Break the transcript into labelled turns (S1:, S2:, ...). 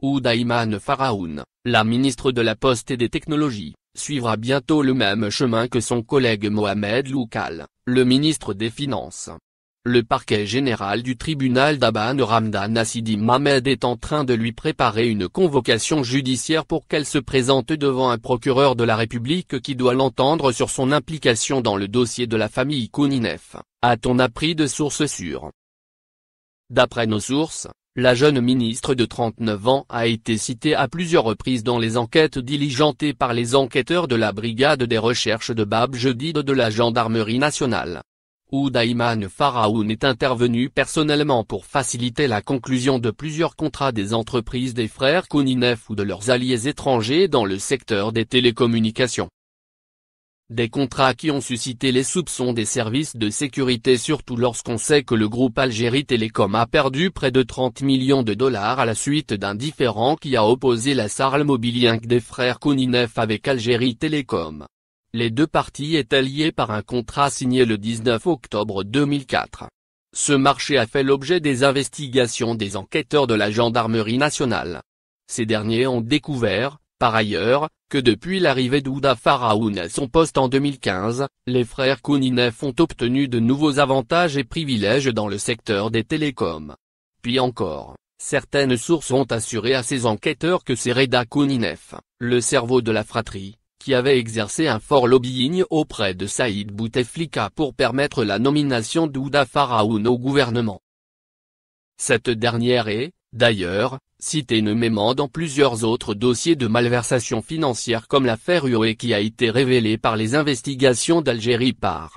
S1: Oudaimane Farahoun, la ministre de la Poste et des Technologies, suivra bientôt le même chemin que son collègue Mohamed Loukal, le ministre des Finances. Le parquet général du tribunal d'Aban Ramdan Assidi Mohamed est en train de lui préparer une convocation judiciaire pour qu'elle se présente devant un procureur de la République qui doit l'entendre sur son implication dans le dossier de la famille Kouninef, a-t-on appris de sources sûres. D'après nos sources, la jeune ministre de 39 ans a été citée à plusieurs reprises dans les enquêtes diligentées par les enquêteurs de la brigade des recherches de Bab Jedid de la gendarmerie nationale. Oudaïman Faraoun est intervenu personnellement pour faciliter la conclusion de plusieurs contrats des entreprises des frères Kouninef ou de leurs alliés étrangers dans le secteur des télécommunications. Des contrats qui ont suscité les soupçons des services de sécurité surtout lorsqu'on sait que le groupe Algérie Télécom a perdu près de 30 millions de dollars à la suite d'un différend qui a opposé la Sarl mobilien des frères Kouninef avec Algérie Télécom. Les deux parties étaient liées par un contrat signé le 19 octobre 2004. Ce marché a fait l'objet des investigations des enquêteurs de la gendarmerie nationale. Ces derniers ont découvert, par ailleurs, que depuis l'arrivée d'Ouda Faraoun à son poste en 2015, les frères Kouninef ont obtenu de nouveaux avantages et privilèges dans le secteur des télécoms. Puis encore, certaines sources ont assuré à ces enquêteurs que c'est Reda Kouninef, le cerveau de la fratrie, qui avait exercé un fort lobbying auprès de Saïd Bouteflika pour permettre la nomination d'Ouda Faraoun au gouvernement. Cette dernière est, d'ailleurs, cité nommément dans plusieurs autres dossiers de malversation financière comme l'affaire UOE qui a été révélée par les investigations d'Algérie par